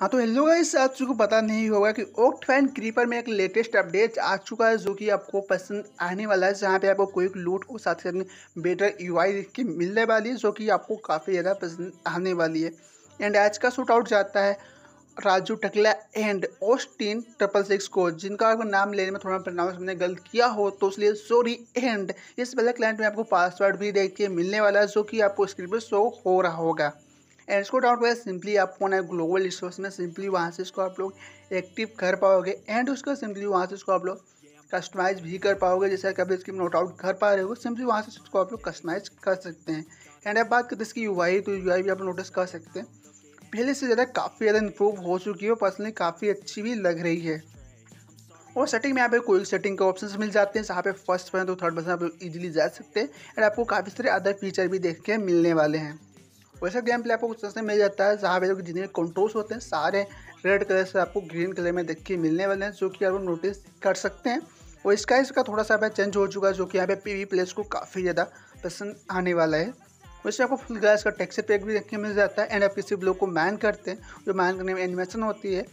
हाँ तो hello guys आप सबको पता नहीं होगा कि ओक्ट फैन क्रीपर में एक लेटेस्ट अपडेट आ चुका है जो कि आपको पसंद आने वाला है जहाँ पे आपको कोई लूट और साथ ही साथ बेटर यूआई की मिलने वाली है जो कि आपको काफ़ी ज़्यादा पसंद आने वाली है एंड आज का शूट आउट जाता है राजू टकला एंड ओस्टीन ट्रिपल सिक्स को जिनका अगर नाम लेने में थोड़ा प्रनाउंस हमने गलत किया हो तो इसलिए सॉरी एंड इस वाले क्लाइंट में आपको पासवर्ड भी देख के मिलने वाला है जो कि आपको स्क्रीन पर शो हो रहा होगा एंड इसको डाउनलोड सिंपली आप फोन है ग्लोबल रिसोर्स में सिंपली वहाँ से इसको आप लोग एक्टिव कर पाओगे एंड उसको सिंपली वहाँ से इसको आप लोग कस्टमाइज भी कर पाओगे जैसे कि अभी इसकी नोट आउट कर पा रहे हो सिंपली वहाँ से इसको आप लोग कस्टमाइज कर सकते हैं एंड अब बात करते इसकी यू तो यू भी आप नोटिस कर सकते हैं पहले से ज़्यादा काफ़ी ज़्यादा इम्प्रूव हो चुकी है और पर्सनली काफ़ी अच्छी भी लग रही है और सेटिंग में यहाँ पे कोई सेटिंग के ऑप्शन मिल जाते हैं जहाँ पे फर्स्ट पर तो थर्ड पर्सन आप लोग ईजिली जा सकते हैं एंड आपको काफ़ी सारे अदर फीचर भी देख के मिलने वाले हैं वैसे गेम प्ले आपको कुछ सस्ते मिल जाता है जहाँ पे जितने कंट्रोल्स होते हैं सारे रेड कलर से आपको ग्रीन कलर में देख के मिलने वाले हैं जो कि आप नोटिस कर सकते हैं और इसका इसका थोड़ा सा चेंज हो चुका है जो कि यहाँ पे पी प्लेस को काफ़ी ज़्यादा पसंद आने वाला है वैसे आपको फुल ग्लास का टेक्सचर पैक भी देखने मिल जाता है एंड आप किसी ब्लॉक को मैन करते हैं जो मैन करने में एनिमेशन होती है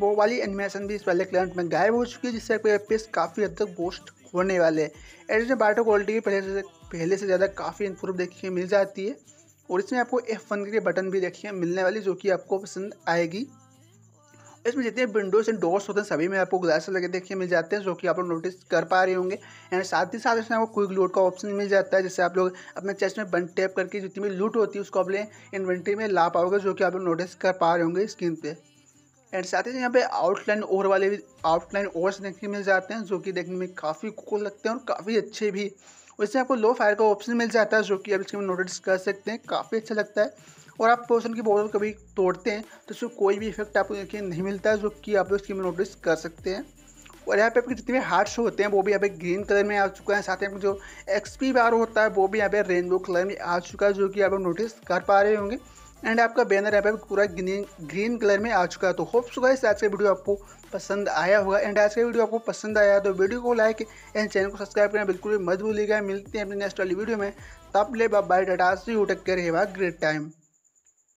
वो वाली एनिमेशन भी इस वाले क्लाइंट में गायब हो चुकी है जिससे आपको पेस काफ़ी हद तक बोस्ट होने वाले हैं एडिशन बाटो क्वालिटी भी पहले से पहले से ज़्यादा काफ़ी इंप्रूव देखने मिल जाती है और इसमें आपको एफ वन के बटन भी देखिए मिलने वाली जो कि आपको पसंद आएगी इसमें जितने विंडोज एंड डोर्स होते हैं सभी में आपको ग्लास लगे देखिए मिल जाते हैं जो कि आप लोग नोटिस कर पा रहे होंगे एंड साथ ही साथ इसमें आपको क्विक लूट का ऑप्शन मिल जाता है जैसे आप लोग अपने चेस्ट में बन टैप करके जितनी भी लूट होती है उसको अपने इन्वेंट्री में ला पाओगे जो कि आप लोग नोटिस कर पा रहे होंगे स्क्रीन पर एंड साथ ही यहाँ पे आउटलाइन ओवर वाले भी आउटलाइन ओवर्स देखने मिल जाते हैं जो कि देखने में काफ़ी कूल लगते हैं और काफ़ी अच्छे भी उससे आपको लो फायर का ऑप्शन मिल जाता है जो कि आप इसके में नोटिस कर सकते हैं काफ़ी अच्छा लगता है और आप पोर्सन की बॉर्डर कभी तोड़ते हैं तो उसको कोई भी इफेक्ट आपको देखिए नहीं मिलता है जो कि आप उसकी में नोटिस कर सकते हैं और यहाँ पे आपके जितने भी हार्ट शो होते हैं वो भी यहाँ पे ग्रीन कलर में आ चुका है साथ ही आपको जो एक्सपी बार होता है वो भी यहाँ पे रेनबो कलर में आ चुका है जो कि आप नोटिस कर पा रहे होंगे एंड आपका बैनर है पे पूरा ग्रीन ग्रीन कलर में आ चुका है तो होप सो गाइस आज का वीडियो आपको पसंद आया होगा एंड आज का वीडियो आपको पसंद आया तो वीडियो को लाइक एंड चैनल को सब्सक्राइब करना बिल्कुल भी मत भूलिएगा मिलते हैं अपने नेक्स्ट वाली वीडियो में तब ले bye tata see you take care have a great time